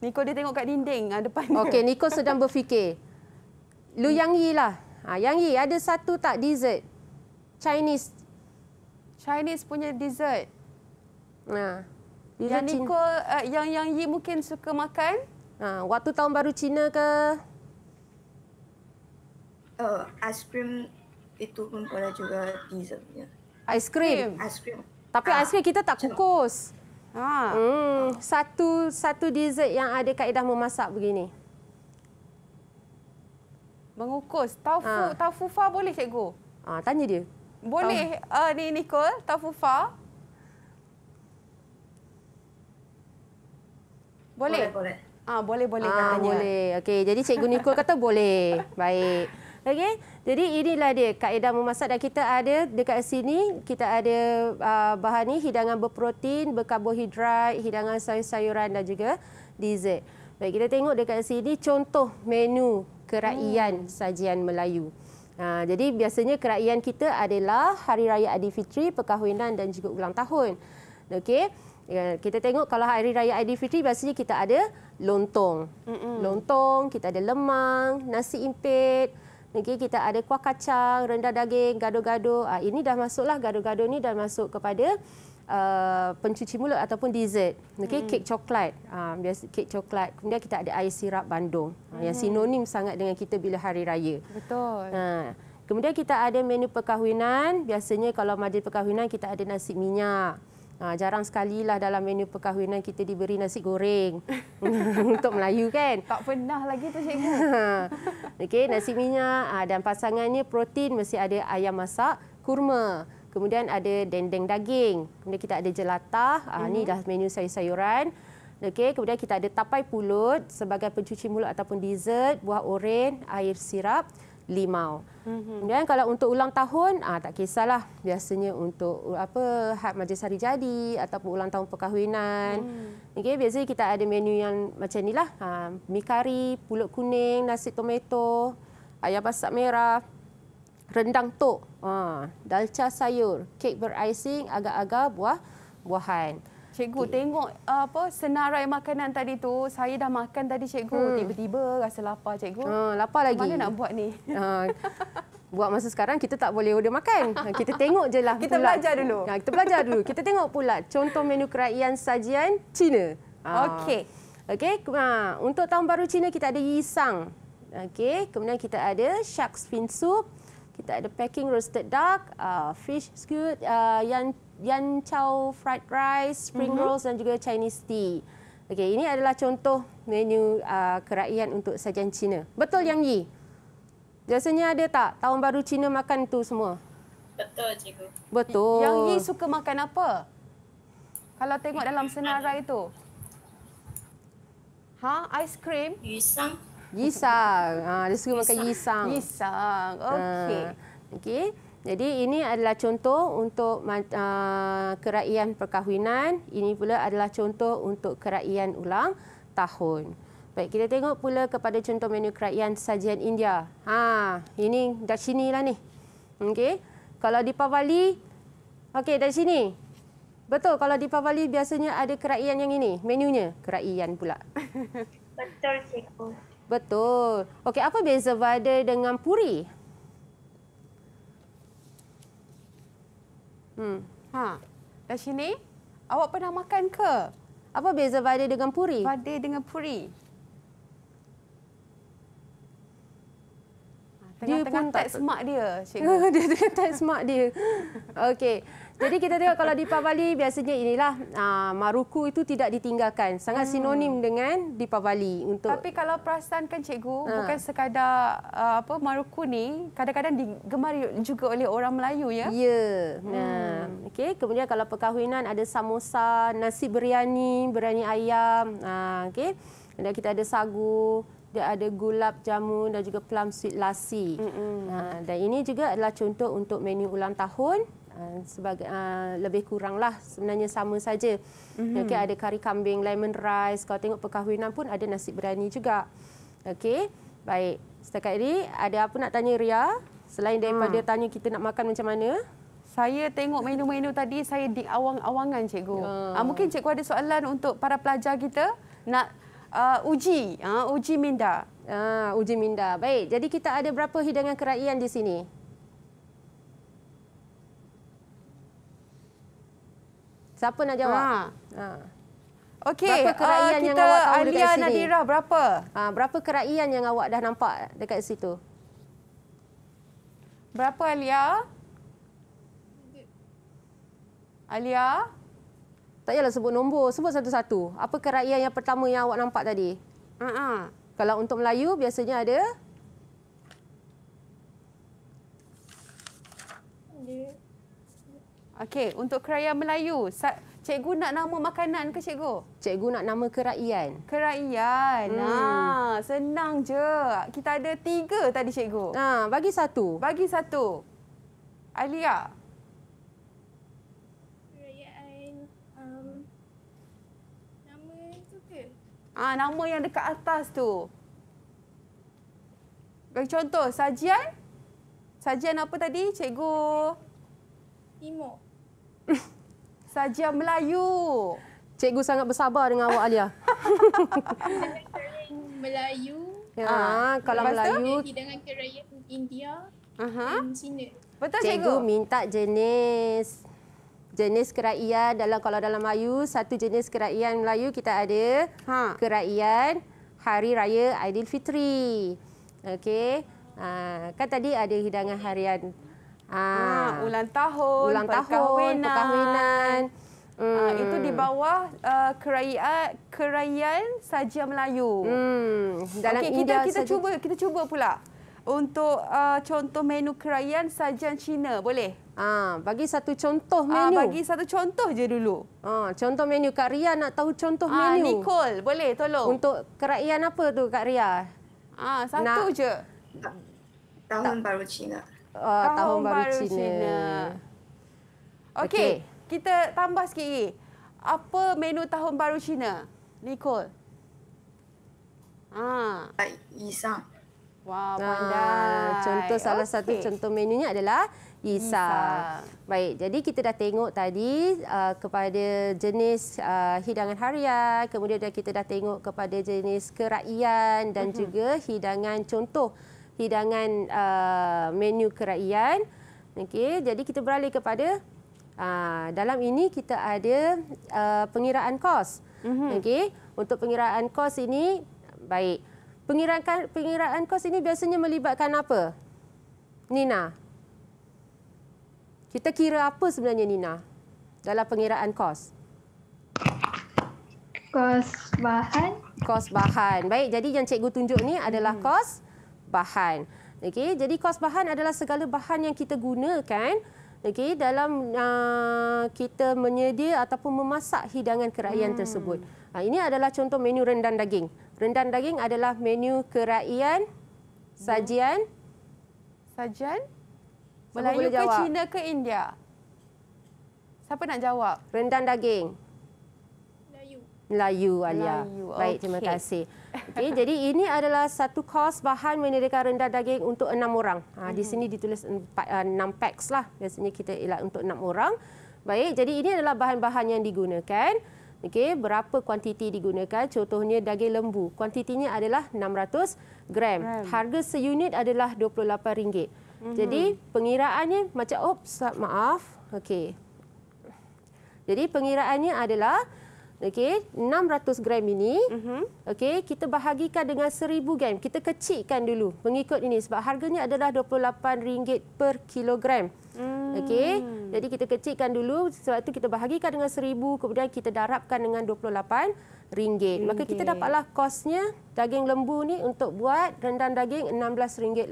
Nico dia tengok kat dinding ah, depan. Okey, Nico sedang berfikir. Lu Yang Yi lah. Ha, Yang Yi ada satu tak dessert Chinese Chinese punya dessert. Nah, ha. yang Nicole, uh, yang yang Yi mungkin suka makan. Nah, ha, waktu tahun baru Cina ke? Uh, ice cream itu pun boleh juga dessertnya. Ice cream. Ice cream. Tapi ah. ice cream kita tak kukus. Ah. Hmm. Satu satu dessert yang ada kaedah memasak begini. Mengukus. Taufu, ah. taufu fa boleh cikgu? Ah, tanya dia. Boleh uh, ni Nicole, Tafufa. Boleh. Boleh. boleh. Ah boleh boleh ah, katanya. Boleh. Okey, jadi cikgu Nicole kata boleh. Baik. Okey. Jadi inilah dia kaedah memasak dan kita ada dekat sini kita ada uh, bahan ni hidangan berprotein, berkarbohidrat, hidangan sayur-sayuran dan juga dessert. Baik, kita tengok dekat sini contoh menu keraian hmm. sajian Melayu. Ha, jadi biasanya keraian kita adalah Hari Raya Aidilfitri, Perkahwinan dan juga Ulang Tahun. Okey. Ya, kita tengok kalau Hari Raya Aidilfitri biasanya kita ada lontong. Mm-mm. Lontong, kita ada lemang, nasi impit. Okey, kita ada kuah kacang, rendah daging, gado-gado. Ha, ini dah masuklah gado-gado ni dah masuk kepada uh, pencuci mulut ataupun dessert. Okey, hmm. kek coklat. Um, biasa kek coklat. Kemudian kita ada air sirap Bandung ah, hmm. yang sinonim sangat dengan kita bila hari raya. Betul. Uh, kemudian kita ada menu perkahwinan. Biasanya kalau majlis perkahwinan kita ada nasi minyak. Ha, jarang sekali lah dalam menu perkahwinan kita diberi nasi goreng untuk Melayu kan? Tak pernah lagi tu cikgu. Okey, nasi minyak ha, dan pasangannya protein mesti ada ayam masak, kurma. Kemudian ada dendeng daging. Kemudian kita ada jelatah. Ini ah, mhm. dah menu sayur-sayuran. Okey, kemudian kita ada tapai pulut sebagai pencuci mulut ataupun dessert, buah oren, air sirap, limau. Mm-hmm. Kemudian kalau untuk ulang tahun, ah tak kisahlah. Biasanya untuk apa had majlis hari jadi ataupun ulang tahun perkahwinan. Mm. Okey, biasanya kita ada menu yang macam inilah. Ah, mi kari, pulut kuning, nasi tomato, ayam masak merah, rendang tok, ha, dalca sayur, kek beraising, agak-agak buah buahan. Cikgu okay. tengok uh, apa senarai makanan tadi tu, saya dah makan tadi cikgu, hmm. tiba-tiba hmm. rasa lapar cikgu. Ha, lapar lagi. Mana nak buat ni? Ha. Buat masa sekarang kita tak boleh order makan. Ha, kita tengok je lah. Kita pulak. belajar dulu. Ya, kita belajar dulu. Kita tengok pula contoh menu kerajaan sajian Cina. Ha. Okey. Okey. Untuk tahun baru Cina kita ada yisang. Okey. Kemudian kita ada shark's fin soup kita ada packing roasted duck, uh, fish skewed, uh, yan yan chow fried rice, spring mm -hmm. rolls dan juga Chinese tea. Okay, ini adalah contoh menu uh, kerajaan untuk sajian Cina. Betul yang Yi? Biasanya ada tak tahun baru Cina makan itu semua? Betul cikgu. Betul. Yang Yi suka makan apa? Kalau tengok dalam senarai itu. Ha, ice cream? Yisang. Yisang. Ha, ah, dia suka makan yisang. Yisang. Ah, okey. Okey. Jadi ini adalah contoh untuk uh, keraian perkahwinan. Ini pula adalah contoh untuk keraian ulang tahun. Baik, kita tengok pula kepada contoh menu keraian sajian India. Ha, ini sini lah ni. Okey. Kalau di Pavali Okey, dari sini. Betul kalau di Pavali biasanya ada keraian yang ini, menunya keraian pula. Betul, cikgu. Betul. Okey, apa beza vadai dengan puri? Hmm. Ha. Dah sini? Awak pernah makan ke? Apa beza vadai dengan puri? Vadai dengan puri. Ha, tengah-tengah tak smart dia, cikgu. dia tengah tak smart dia. Okey. Jadi kita tengok kalau di Pavali biasanya inilah uh, Maruku itu tidak ditinggalkan. Sangat hmm. sinonim dengan di Pavali untuk Tapi kalau perasan kan cikgu uh. bukan sekadar uh, apa Maruku ni kadang-kadang digemari juga oleh orang Melayu ya. Ya. Yeah. Hmm. Nah, okey kemudian kalau perkahwinan ada samosa, nasi biryani, biryani ayam, uh, okey. Dan kita ada sagu dia ada gulab jamun dan juga plum sweet lassi. Mm -mm. Ha, dan ini juga adalah contoh untuk menu ulang tahun Ah, sebagai uh, lebih lah, sebenarnya sama saja. Mm-hmm. Okey ada kari kambing, lemon rice, kalau tengok perkahwinan pun ada nasi berani juga. Okey. Baik. Setakat ini ada apa nak tanya Ria selain daripada ha. tanya kita nak makan macam mana? Saya tengok menu-menu tadi saya di awang awangan cikgu. Ya. Ah mungkin cikgu ada soalan untuk para pelajar kita nak uh, uji, uh, uji minda. Ah uji minda. Baik. Jadi kita ada berapa hidangan kerajaan di sini? Siapa nak jawab? Ha. Ha. Okey, uh, kita Alia Nadira berapa? Ha, berapa keraian yang awak dah nampak dekat situ? Berapa Alia? Alia? Tak payahlah sebut nombor, sebut satu-satu. Apa keraian yang pertama yang awak nampak tadi? Uh -huh. Kalau untuk Melayu biasanya ada? Okey, untuk kerajaan Melayu, cikgu nak nama makanan ke cikgu? Cikgu nak nama kerajaan. Kerajaan. Hmm. Ah, senang je. Kita ada tiga tadi cikgu. Ha, ah, bagi satu. Bagi satu. Alia. Um, ah nama yang dekat atas tu. Bagi contoh sajian. Sajian apa tadi cikgu? Timok. Sajian Melayu. Cikgu sangat bersabar dengan awak Alia. Melayu. Ya, ah, kalau Lepas Melayu hidangan kerajaan India uh Cina. Betul cikgu. Cikgu minta jenis jenis kerajaan dalam kalau dalam Melayu satu jenis kerajaan Melayu kita ada ha. kerajaan Hari Raya Aidilfitri. Okey. Ah, kan tadi ada hidangan harian ha. Ha, ulang tahun, ulang perkahwinan. tahun, perkahwinan. Ah, hmm. Uh, itu di bawah uh, kerajaan saja Melayu. Hmm. Okey, kita kita saja... cuba kita cuba pula untuk uh, contoh menu kerajaan sajian Cina, boleh? Ah, bagi satu contoh menu. Ah, bagi satu contoh je dulu. Ah, contoh menu Kak Ria nak tahu contoh ah, menu. Nicole, boleh tolong. Untuk kerajaan apa tu Kak Ria? Ah, satu nak... je. Tahun Baru Cina uh, tahun, tahun baru Cina. Cina. Okey, okay. kita tambah sikit. Lagi. Apa menu tahun baru Cina? Nicole. Ah, isam. Wah, wow, ah, pandai. Contoh okay. salah satu contoh menunya adalah Isa. Baik, jadi kita dah tengok tadi uh, kepada jenis uh, hidangan harian, kemudian kita dah tengok kepada jenis kerakian dan uh mhm. -huh. juga hidangan contoh hidangan uh, menu keraian. Okey, jadi kita beralih kepada uh, dalam ini kita ada uh, pengiraan kos. Mm-hmm. Okey, untuk pengiraan kos ini baik. Pengiraan pengiraan kos ini biasanya melibatkan apa? Nina. Kita kira apa sebenarnya Nina dalam pengiraan kos? Kos bahan. Kos bahan. Baik, jadi yang cikgu tunjuk ni adalah mhm. kos hmm bahan. Okey, jadi kos bahan adalah segala bahan yang kita gunakan okey dalam uh, kita menyedia ataupun memasak hidangan keraian hmm. tersebut. Uh, ini adalah contoh menu rendang daging. Rendang daging adalah menu keraian sajian sajian Melayu ke Cina ke India? Siapa nak jawab? Rendang daging. Melayu Alia. Melayu. Baik, okay. terima kasih. Okay, jadi ini adalah satu kos bahan menerikan rendah daging untuk enam orang. Ha, di hmm. sini ditulis empat, eh, enam packs lah. Biasanya kita ialah untuk enam orang. Baik, jadi ini adalah bahan-bahan yang digunakan. Okay, berapa kuantiti digunakan? Contohnya daging lembu. Kuantitinya adalah 600 gram. Harga seunit adalah RM28. Mm -hmm. Jadi pengiraannya macam, oops, maaf. okay. Jadi pengiraannya adalah Okey, 600 gram ini, uh mhm. -huh. okey, kita bahagikan dengan 1000 gram. Kita kecilkan dulu mengikut ini sebab harganya adalah RM28 per kilogram. Hmm. Okey, jadi kita kecilkan dulu sebab itu kita bahagikan dengan 1000 kemudian kita darabkan dengan RM28. Maka kita dapatlah kosnya daging lembu ni untuk buat rendang daging RM16.80.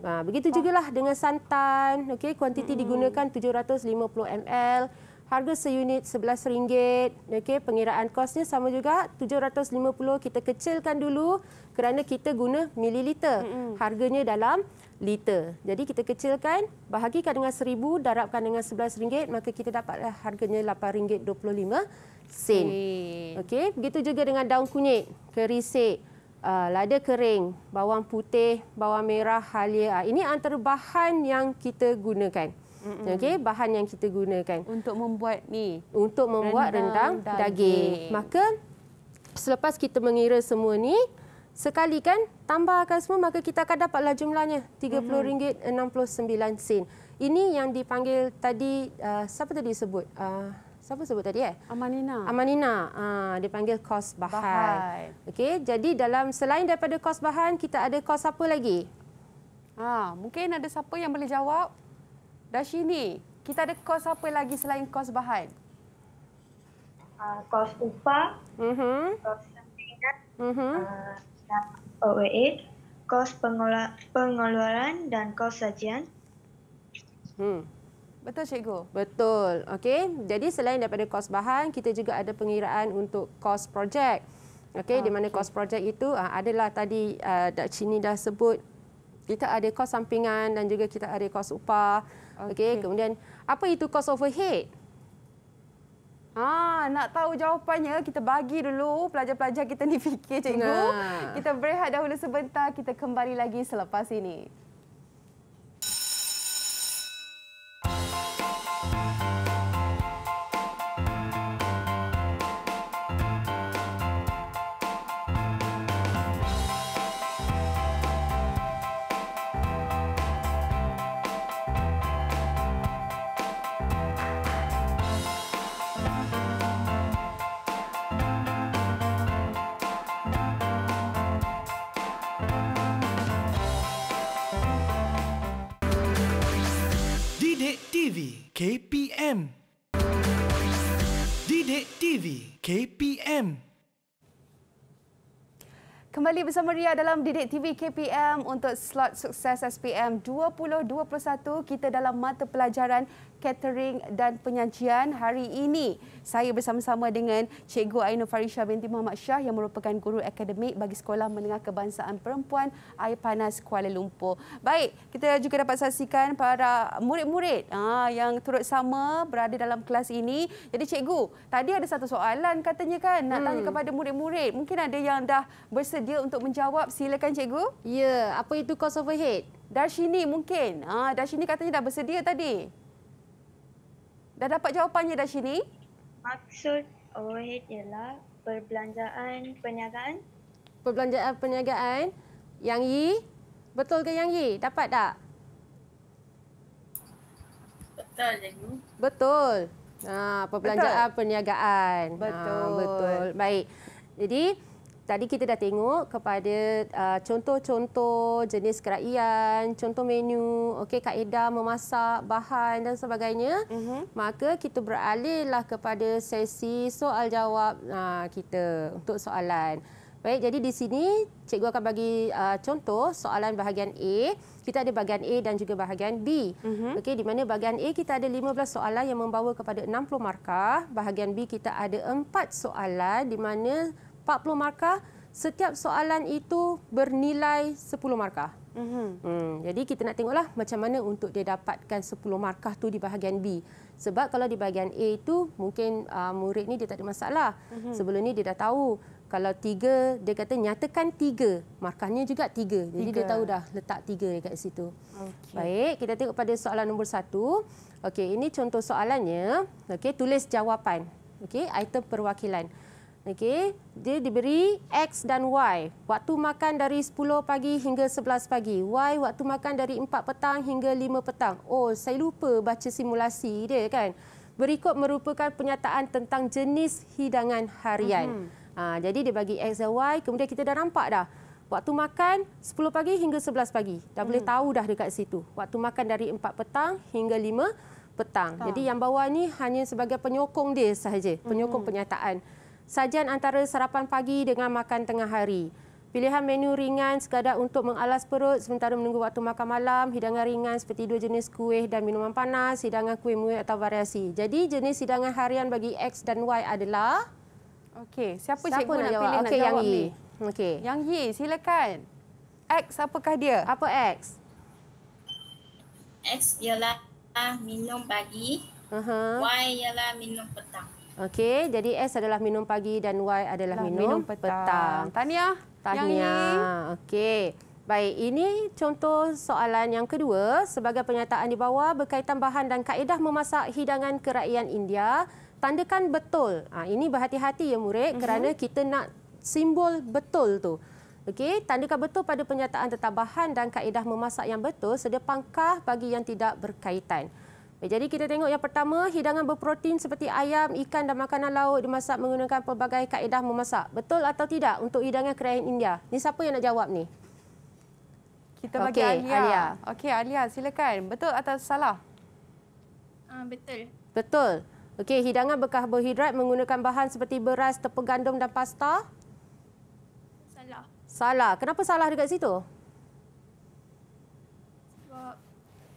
Ha, begitu juga lah dengan santan, okey, kuantiti hmm. digunakan 750 ml harga seunit RM11. Okay, pengiraan kosnya sama juga 750 kita kecilkan dulu kerana kita guna mililiter. Harganya dalam liter. Jadi kita kecilkan, bahagikan dengan 1000, darabkan dengan RM11 maka kita dapatlah eh, harganya RM8.25. Sen. Okay, begitu juga dengan daun kunyit, kerisik, Uh, lada kering, bawang putih, bawang merah, halia. Uh, ini antara bahan yang kita gunakan mm -mm. okey bahan yang kita gunakan untuk membuat ni untuk membuat rendang, rendang daging. daging maka selepas kita mengira semua ni sekali kan tambahkan semua maka kita akan dapatlah jumlahnya RM30.69 mm -hmm. ini yang dipanggil tadi uh, siapa tadi sebut uh, Siapa sebut tadi? Eh? Amanina. Amanina. Ha, ah, dia panggil kos bahan. bahan. Okey, jadi dalam selain daripada kos bahan, kita ada kos apa lagi? Ha, mungkin ada siapa yang boleh jawab? Dashini, kita ada kos apa lagi selain kos bahan? Uh, kos upah, mm -hmm. kos sampingan, mm -hmm. uh, ah, OWA, kos pengeluaran dan kos sajian. Hmm. Betul, Cikgu? Betul. Okay. Jadi, selain daripada kos bahan, kita juga ada pengiraan untuk kos projek. Okay. Ah, Di mana ah, kos okay. projek itu uh, adalah tadi uh, Dak dah sebut, kita ada kos sampingan dan juga kita ada kos upah. Okey, okay. kemudian apa itu cost overhead? Ha, nak tahu jawapannya kita bagi dulu pelajar-pelajar kita ni fikir cikgu. Nah. Kita berehat dahulu sebentar, kita kembali lagi selepas ini. bersama Maria dalam Didik TV KPM untuk slot sukses SPM 2021. Kita dalam mata pelajaran catering dan penyajian. Hari ini saya bersama-sama dengan Cikgu Ainu Farisha binti Muhammad Shah yang merupakan guru akademik bagi Sekolah Menengah Kebangsaan Perempuan Air Panas Kuala Lumpur. Baik, kita juga dapat saksikan para murid-murid ah, yang turut sama berada dalam kelas ini. Jadi Cikgu, tadi ada satu soalan katanya kan nak tanya hmm. kepada murid-murid. Mungkin ada yang dah bersedia untuk menjawab. Silakan Cikgu. Ya, apa itu cost overhead? Darshini mungkin. Ah, Darshini katanya dah bersedia tadi. Dah dapat jawapannya dah sini? Maksud overhead ialah perbelanjaan perniagaan. Perbelanjaan perniagaan. Yang Yi, betul ke Yang Yi? Dapat tak? Betul, Yang Yi. Betul. Ha, perbelanjaan betul. perniagaan. Ah, betul. Ha, betul. Baik. Jadi, tadi kita dah tengok kepada uh, contoh-contoh uh, jenis keraian, contoh menu, okay, kaedah memasak, bahan dan sebagainya. Uh mhm. -huh. Maka kita beralihlah kepada sesi soal jawab uh, kita untuk soalan. Baik, jadi di sini cikgu akan bagi uh, contoh soalan bahagian A. Kita ada bahagian A dan juga bahagian B. Uh mhm. -huh. Okey, di mana bahagian A kita ada 15 soalan yang membawa kepada 60 markah. Bahagian B kita ada 4 soalan di mana 40 markah, setiap soalan itu bernilai 10 markah. Mm-hmm. Hmm, jadi kita nak tengoklah macam mana untuk dia dapatkan 10 markah tu di bahagian B. Sebab kalau di bahagian A itu mungkin uh, murid ni dia tak ada masalah. Mm-hmm. Sebelum ni dia dah tahu kalau tiga, dia kata nyatakan tiga. Markahnya juga tiga. Jadi tiga. dia tahu dah letak tiga dekat situ. Okay. Baik, kita tengok pada soalan nombor satu. Okey, ini contoh soalannya. Okey, tulis jawapan. Okey, item perwakilan. Okey, dia diberi X dan Y. Waktu makan dari 10 pagi hingga 11 pagi. Y waktu makan dari 4 petang hingga 5 petang. Oh, saya lupa baca simulasi dia kan. Berikut merupakan pernyataan tentang jenis hidangan harian. Mm-hmm. Ha, jadi dia bagi X dan Y, kemudian kita dah nampak dah. Waktu makan 10 pagi hingga 11 pagi. Dah mm-hmm. boleh mhm. tahu dah dekat situ. Waktu makan dari 4 petang hingga 5 petang. Ha. Jadi yang bawah ni hanya sebagai penyokong dia sahaja, penyokong mm-hmm. penyataan sajian antara sarapan pagi dengan makan tengah hari. Pilihan menu ringan sekadar untuk mengalas perut sementara menunggu waktu makan malam, hidangan ringan seperti dua jenis kuih dan minuman panas, hidangan kuih muih atau variasi. Jadi jenis hidangan harian bagi X dan Y adalah Okey, siapa, siapa cikgu nak, nak pilih okay, nak yang jawab ni? Okey. Yang Yi, silakan. X apakah dia? Apa X? X ialah minum pagi. Uh -huh. Y ialah minum petang. Okey, jadi S adalah minum pagi dan Y adalah minum, minum petang. petang. Tahniah. ini. Okey. Baik, ini contoh soalan yang kedua. Sebagai pernyataan di bawah berkaitan bahan dan kaedah memasak hidangan kerajaan India, tandakan betul. Ha, ini berhati-hati ya murid uh mhm. -huh. kerana kita nak simbol betul tu. Okey, tandakan betul pada pernyataan tentang bahan dan kaedah memasak yang betul sedia pangkah bagi yang tidak berkaitan. Eh, jadi kita tengok yang pertama, hidangan berprotein seperti ayam, ikan dan makanan laut dimasak menggunakan pelbagai kaedah memasak. Betul atau tidak untuk hidangan kerajaan India? Ini siapa yang nak jawab ni? Kita bagi okay, Alia. Alia. Okey, Alia silakan. Betul atau salah? Uh, betul. Betul. Okey, hidangan berkarbohidrat menggunakan bahan seperti beras, tepung gandum dan pasta? Salah. Salah. Kenapa salah dekat situ?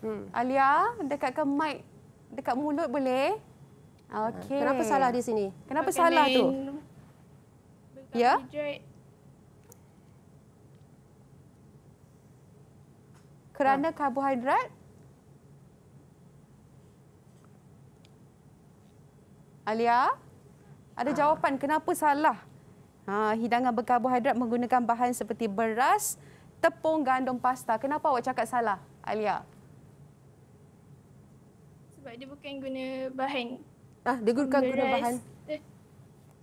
Hmm. Alia, dekatkan mic dekat mulut boleh? Okey. Kenapa salah di sini? Kenapa Bukan salah tu? Ya? Yeah? Kerana ha. karbohidrat? Alia, ada ha. jawapan kenapa salah? Ha, hidangan berkarbohidrat menggunakan bahan seperti beras, tepung, gandum, pasta. Kenapa awak cakap salah, Alia? Sebab dia bukan guna bahan. Ah, dia guna beras. guna bahan. Eh.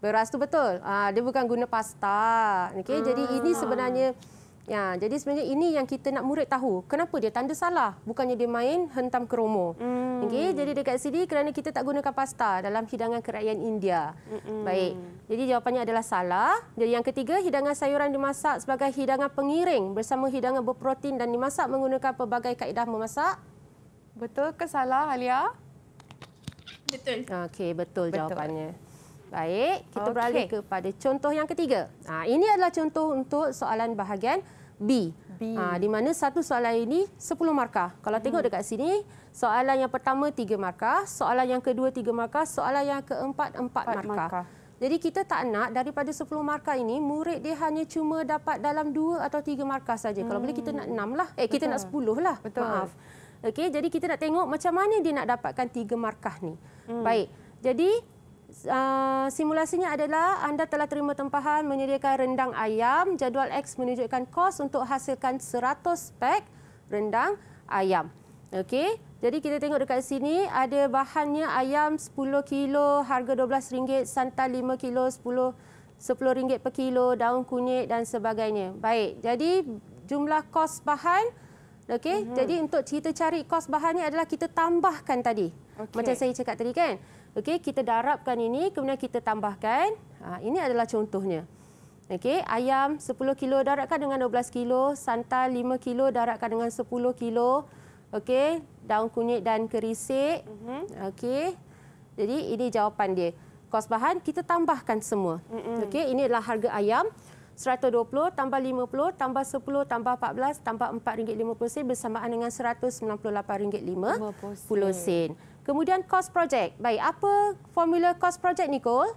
Beras tu betul. Ah, dia bukan guna pasta. Okey, hmm. jadi ah. ini sebenarnya ya, jadi sebenarnya ini yang kita nak murid tahu. Kenapa dia tanda salah? Bukannya dia main hentam keromo Hmm. Okey, jadi dekat sini kerana kita tak gunakan pasta dalam hidangan kerajaan India. Hmm. Baik. Jadi jawapannya adalah salah. Jadi yang ketiga, hidangan sayuran dimasak sebagai hidangan pengiring bersama hidangan berprotein dan dimasak menggunakan pelbagai kaedah memasak. Betul ke salah, Alia? Betul. Okey, betul, betul jawapannya. Baik, kita okay. beralih kepada contoh yang ketiga. Ha, ini adalah contoh untuk soalan bahagian B. B. Ha, di mana satu soalan ini 10 markah. Kalau hmm. tengok dekat sini, soalan yang pertama 3 markah, soalan yang kedua 3 markah, soalan yang keempat 4 markah. markah. Jadi kita tak nak daripada 10 markah ini murid dia hanya cuma dapat dalam 2 atau 3 markah saja. Hmm. Kalau boleh kita nak 6 lah. Eh kita nak 10 lah. Betul. Maaf. Okey, jadi kita nak tengok macam mana dia nak dapatkan tiga markah ni. Hmm. Baik. Jadi Uh, simulasinya adalah anda telah terima tempahan menyediakan rendang ayam. Jadual X menunjukkan kos untuk hasilkan 100 pack rendang ayam. Okey, jadi kita tengok dekat sini ada bahannya ayam 10 kilo harga RM12, santan 5 kilo 10 RM10 per kilo, daun kunyit dan sebagainya. Baik, jadi jumlah kos bahan Okey, mm -hmm. jadi untuk kita cari kos bahan ni adalah kita tambahkan tadi. Okay. Macam saya cakap tadi kan. Okey, kita darabkan ini kemudian kita tambahkan. Ha, ini adalah contohnya. Okey, ayam 10 kilo darabkan dengan 12 kilo, santan 5 kilo darabkan dengan 10 kilo. Okey, daun kunyit dan kerisik. Mm -hmm. Okey. Jadi ini jawapan dia. Kos bahan kita tambahkan semua. Mm -hmm. Okey, ini adalah harga ayam. 120 tambah 50 tambah 10 tambah 14 tambah ringgit rm sen bersamaan dengan ringgit rm sen. Kemudian kos projek. Baik, apa formula kos projek, Nicole?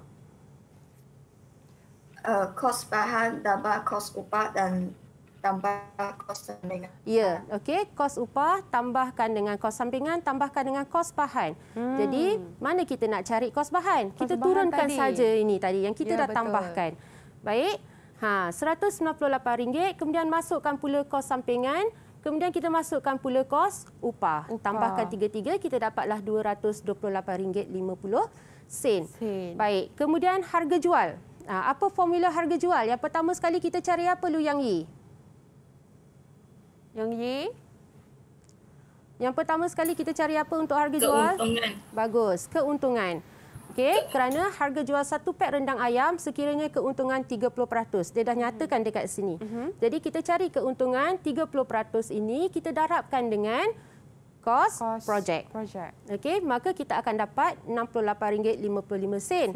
Uh, kos bahan tambah kos upah dan tambah kos sampingan. Ya, okay. Kos upah tambahkan dengan kos sampingan, tambahkan dengan kos bahan. Hmm. Jadi, mana kita nak cari kos bahan? Kos kita bahan turunkan saja ini tadi yang kita ya, dah betul. tambahkan. Baik. Ha, RM198, kemudian masukkan pula kos sampingan, kemudian kita masukkan pula kos upah. upah. Tambahkan tiga-tiga, kita dapatlah RM228.50. Sen. Baik, kemudian harga jual. Ha, apa formula harga jual? Yang pertama sekali kita cari apa, Lu Yang Yi? Yang Yi? Yang pertama sekali kita cari apa untuk harga keuntungan. jual? Keuntungan. Bagus, keuntungan. Keuntungan. Okey, kerana harga jual satu pek rendang ayam sekiranya keuntungan 30%. Dia dah nyatakan dekat sini. Uh-huh. Jadi kita cari keuntungan 30% ini kita darabkan dengan cost, cost project. Okey, maka kita akan dapat RM68.55. Sin.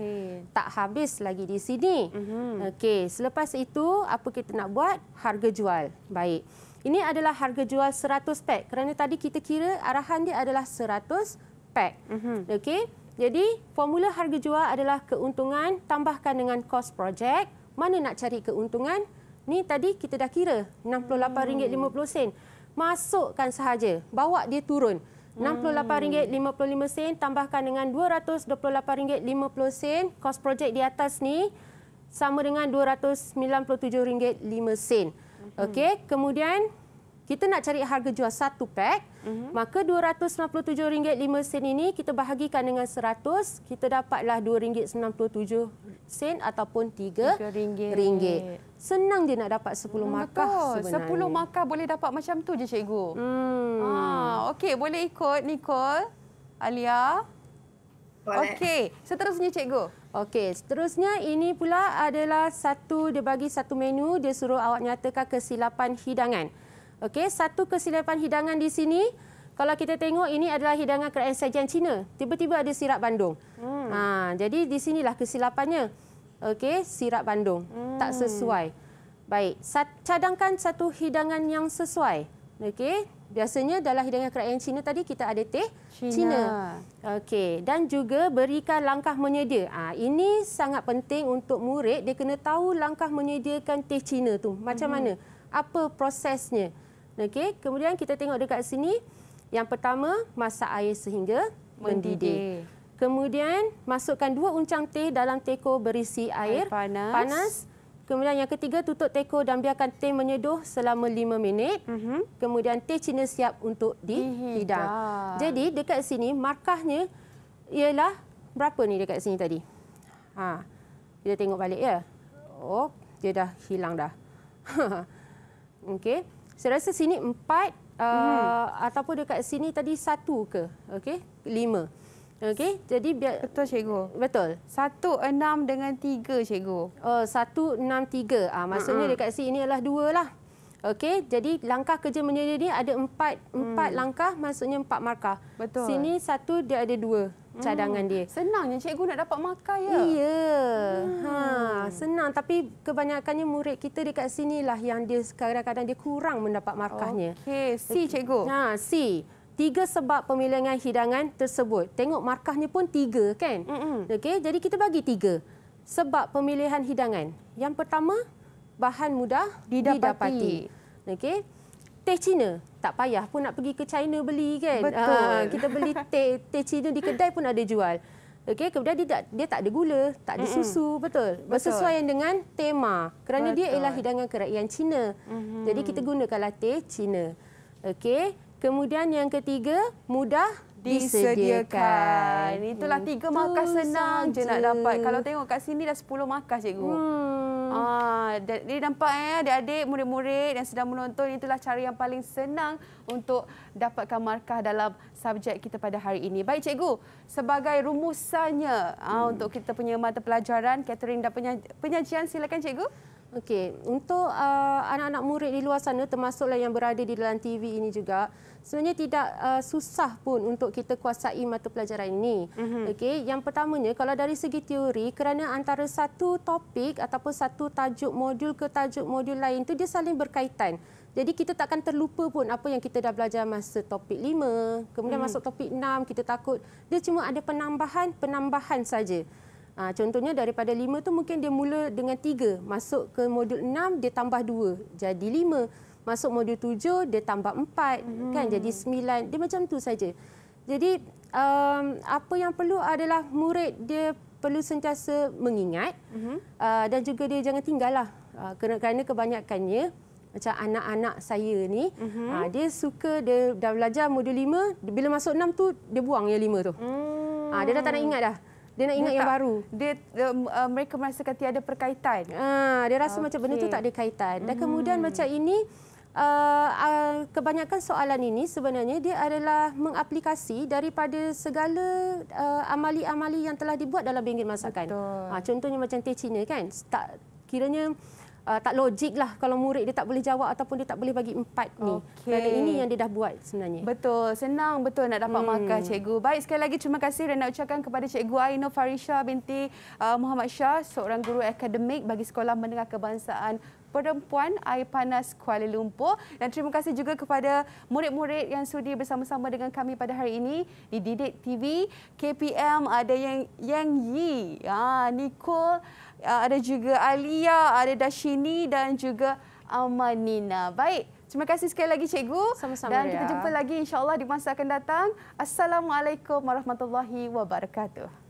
Tak habis lagi di sini. Uh-huh. Okey, selepas itu apa kita nak buat? Harga jual. Baik. Ini adalah harga jual 100 pek kerana tadi kita kira arahan dia adalah 100 pek. Uh-huh. Okey. Jadi, formula harga jual adalah keuntungan tambahkan dengan kos projek. Mana nak cari keuntungan? Ni tadi kita dah kira RM68.50. Masukkan sahaja, bawa dia turun. RM68.55 tambahkan dengan RM228.50 kos projek di atas ni sama dengan RM297.5. Mm-hmm. Okey, kemudian kita nak cari harga jual satu pack, mm -hmm. maka RM297.05 ini kita bahagikan dengan 100, kita dapatlah RM2.97 ataupun RM3. Senang je nak dapat 10 hmm, markah betul. sebenarnya. 10 markah boleh dapat macam tu je cikgu. Hmm. Ah, Okey, boleh ikut Nicole, Alia. Okey, seterusnya cikgu. Okey, seterusnya ini pula adalah satu dia bagi satu menu dia suruh awak nyatakan kesilapan hidangan. Okey, satu kesilapan hidangan di sini. Kalau kita tengok ini adalah hidangan kerajaan sajian Cina. Tiba-tiba ada sirap Bandung. Hmm. Ha, jadi di sinilah kesilapannya. Okey, sirap Bandung. Hmm. Tak sesuai. Baik, cadangkan satu hidangan yang sesuai. Okey, biasanya dalam hidangan kerajaan Cina tadi kita ada teh Cina. Cina. Okey, dan juga berikan langkah menyedia. Ha, ini sangat penting untuk murid. Dia kena tahu langkah menyediakan teh Cina tu. Macam hmm. mana? Apa prosesnya? Okey, kemudian kita tengok dekat sini. Yang pertama, masak air sehingga mendidih. mendidih. Kemudian masukkan dua uncang teh dalam teko berisi air, air panas. panas. Kemudian yang ketiga, tutup teko dan biarkan teh menyeduh selama lima minit. Uh mhm. -huh. Kemudian teh Cina siap untuk dihidang. Jadi dekat sini markahnya ialah berapa ni dekat sini tadi? Ha. Kita tengok balik ya. Oh, dia dah hilang dah. Okey. Saya rasa sini empat uh, hmm. ataupun dekat sini tadi satu ke? Okey, lima. Okey, jadi biar... Betul, Cikgu. Betul. Satu, enam dengan tiga, Cikgu. Oh, satu, enam, tiga. Ha, maksudnya uh -huh. dekat sini adalah dua lah. Okey, jadi langkah kerja menyedia ini ada empat, hmm. empat mm. langkah, maksudnya empat markah. Betul. Sini satu, dia ada dua cadangan hmm. dia. Senangnya cikgu nak dapat makan ya. Iya. Hmm. Ha, senang tapi kebanyakannya murid kita dekat sinilah yang dia kadang-kadang dia kurang mendapat markahnya. Okey, si cikgu. Ha, si. Tiga sebab pemilihan hidangan tersebut. Tengok markahnya pun tiga kan? Mm -mm. Okey, jadi kita bagi tiga. Sebab pemilihan hidangan. Yang pertama, bahan mudah didapati. didapati. Okey. Teh Cina, tak payah pun nak pergi ke China beli kan. Ah, betul. kita beli teh teh China di kedai pun ada jual. Okey, kemudian dia tak dia tak ada gula, tak ada mm-hmm. susu, betul. Bersesuaian betul. dengan tema. Kerana betul. dia ialah hidangan kerajaan China, Mm-hmm. Jadi kita gunakan teh China. Okey. Kemudian yang ketiga, mudah disediakan. disediakan. Itulah tiga Itu markah senang je nak dapat. Kalau tengok kat sini dah 10 markah cikgu. Hmm. Hmm. Ah, uh, dia nampak eh adik-adik murid-murid yang sedang menonton itulah cara yang paling senang untuk dapatkan markah dalam subjek kita pada hari ini. Baik cikgu, sebagai rumusannya ah, hmm. uh, untuk kita punya mata pelajaran catering dan penyaj penyajian silakan cikgu. Okey, untuk uh, anak-anak murid di luar sana termasuklah yang berada di dalam TV ini juga, sebenarnya tidak uh, susah pun untuk kita kuasai mata pelajaran ini. Mm-hmm. Okey, yang pertamanya kalau dari segi teori kerana antara satu topik ataupun satu tajuk modul ke tajuk modul lain tu dia saling berkaitan. Jadi kita takkan terlupa pun apa yang kita dah belajar masa topik 5, kemudian mm. masuk topik 6 kita takut dia cuma ada penambahan-penambahan saja. Ha, contohnya daripada 5 tu mungkin dia mula dengan 3. Masuk ke modul 6, dia tambah 2. Jadi 5. Masuk modul 7, dia tambah 4. Hmm. Kan? Jadi 9. Dia macam tu saja. Jadi um, apa yang perlu adalah murid dia perlu sentiasa mengingat uh-huh. uh, dan juga dia jangan tinggallah uh, kerana, kerana kebanyakannya macam anak-anak saya ni uh-huh. uh, dia suka dia dah belajar modul 5 bila masuk 6 tu dia buang yang 5 tu. Hmm. Uh, dia dah tak nak ingat dah. Dia nak ingat dia yang tak, baru. Dia um, uh, mereka merasakan tiada perkaitan. Ah, dia rasa okay. Ah, macam benda tu tak ada kaitan. Dan mhm. kemudian macam ini Uh, uh, kebanyakan soalan ini sebenarnya dia adalah mengaplikasi daripada segala uh, amali-amali yang telah dibuat dalam bingkit masakan. Ha, contohnya macam teh Cina kan. Tak kiranya uh, tak logik lah kalau murid dia tak boleh jawab ataupun dia tak boleh bagi empat okay. ni. Kerana ini yang dia dah buat sebenarnya. Betul. Senang betul nak dapat hmm. markah cikgu. Baik sekali lagi terima kasih dan nak ucapkan kepada cikgu Aino Farisha binti uh, Muhammad Shah, seorang guru akademik bagi Sekolah Menengah Kebangsaan perempuan air panas Kuala Lumpur dan terima kasih juga kepada murid-murid yang sudi bersama-sama dengan kami pada hari ini di Didik TV KPM ada yang Yang Yi ah Nicole ya, ada juga Alia ada Dashini dan juga Amanina baik Terima kasih sekali lagi cikgu. Sama-sama. Dan kita jumpa lagi insyaallah di masa akan datang. Assalamualaikum warahmatullahi wabarakatuh.